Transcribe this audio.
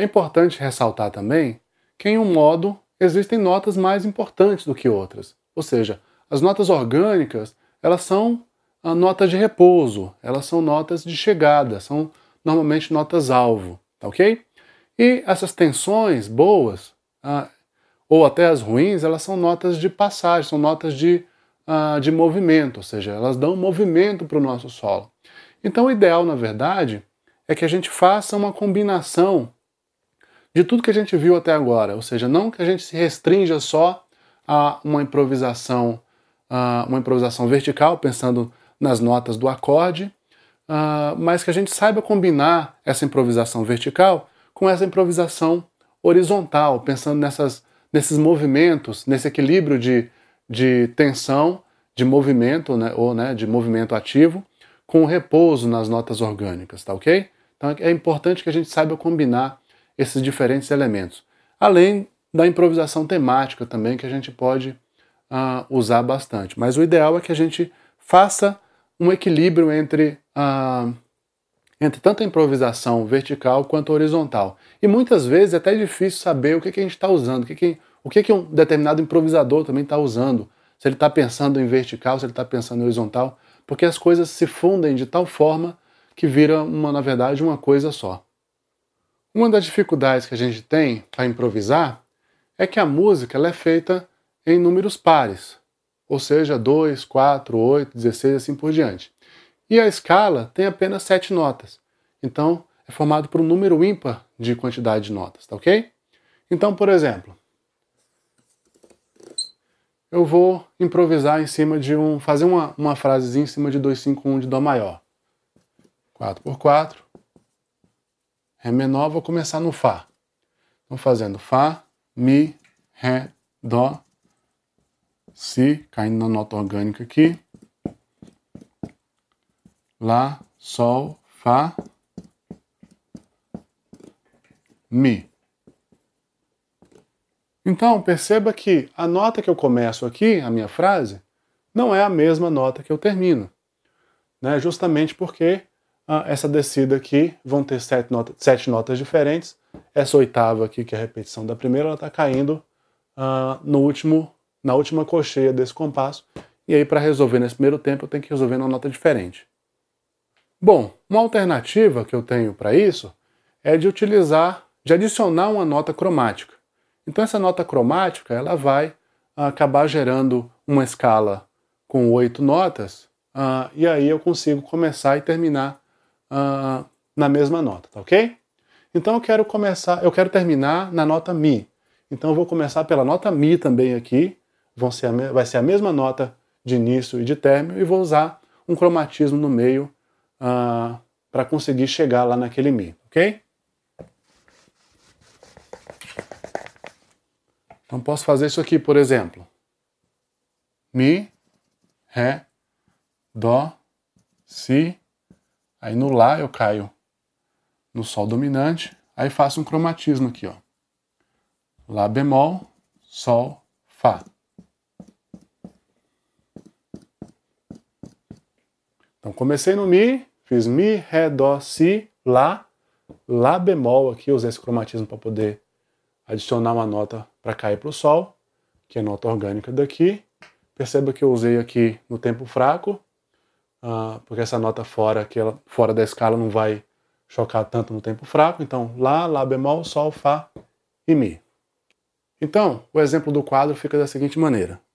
É importante ressaltar também que em um modo existem notas mais importantes do que outras, ou seja, as notas orgânicas elas são ah, notas de repouso, elas são notas de chegada, são normalmente notas alvo, tá ok? E essas tensões boas ah, ou até as ruins, elas são notas de passagem, são notas de, ah, de movimento, ou seja, elas dão movimento para o nosso solo. Então, o ideal, na verdade, é que a gente faça uma combinação de tudo que a gente viu até agora. Ou seja, não que a gente se restrinja só a uma improvisação, a uma improvisação vertical, pensando nas notas do acorde, ah, mas que a gente saiba combinar essa improvisação vertical com essa improvisação horizontal, pensando nessas, nesses movimentos, nesse equilíbrio de, de tensão, de movimento, né, ou né, de movimento ativo, com repouso nas notas orgânicas, tá ok? Então é importante que a gente saiba combinar esses diferentes elementos. Além da improvisação temática também, que a gente pode uh, usar bastante. Mas o ideal é que a gente faça um equilíbrio entre, uh, entre tanto a improvisação vertical quanto horizontal. E muitas vezes é até difícil saber o que, que a gente está usando, o que, que, o que, que um determinado improvisador também está usando. Se ele está pensando em vertical, se ele está pensando em horizontal, porque as coisas se fundem de tal forma que vira, uma, na verdade, uma coisa só. Uma das dificuldades que a gente tem para improvisar é que a música ela é feita em números pares, ou seja, 2, 4, 8, 16 assim por diante. E a escala tem apenas 7 notas. Então, é formado por um número ímpar de quantidade de notas, tá ok? Então, por exemplo, eu vou improvisar em cima de um. fazer uma, uma frasezinha em cima de 2, 5, 1 de Dó maior. 4 por 4 Ré menor, vou começar no Fá. Então, fazendo Fá, Mi, Ré, Dó, Si, caindo na nota orgânica aqui. Lá, Sol, Fá, Mi. Então, perceba que a nota que eu começo aqui, a minha frase, não é a mesma nota que eu termino. Né? Justamente porque ah, essa descida aqui, vão ter sete, nota, sete notas diferentes. Essa oitava aqui, que é a repetição da primeira, ela está caindo uh, no último, na última cocheia desse compasso. E aí, para resolver nesse primeiro tempo, eu tenho que resolver numa nota diferente. Bom, uma alternativa que eu tenho para isso é de utilizar, de adicionar uma nota cromática. Então, essa nota cromática ela vai ah, acabar gerando uma escala com oito notas, uh, e aí eu consigo começar e terminar uh, na mesma nota, tá ok? Então eu quero começar, eu quero terminar na nota Mi. Então eu vou começar pela nota Mi também aqui, vão ser a, vai ser a mesma nota de início e de término, e vou usar um cromatismo no meio uh, ah, para conseguir chegar lá naquele Mi, ok? Então posso fazer isso aqui, por exemplo. Mi, Ré, Dó, Si, Aí no Lá eu caio no Sol dominante, aí faço um cromatismo aqui, ó. Lá bemol, Sol, Fá. Então comecei no Mi, fiz Mi, Ré, Dó, Si, Lá, Lá bemol aqui, usei esse cromatismo para poder adicionar uma nota para cair para o Sol, que é a nota orgânica daqui. Perceba que eu usei aqui no tempo fraco, uh, porque essa nota fora, que ela, fora da escala, não vai chocar tanto no tempo fraco. Então, Lá, Lá bemol, Sol, Fá e Mi. Então, o exemplo do quadro fica da seguinte maneira.